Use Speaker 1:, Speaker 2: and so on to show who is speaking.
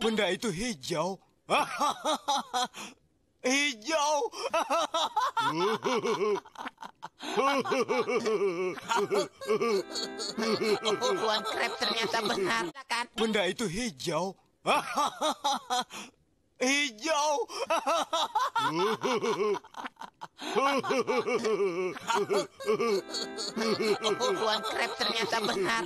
Speaker 1: Benda itu hijau. hijau. Tuan Krep ternyata benar, kan? Benda itu hijau. hijau.
Speaker 2: Tuan Krep ternyata benar.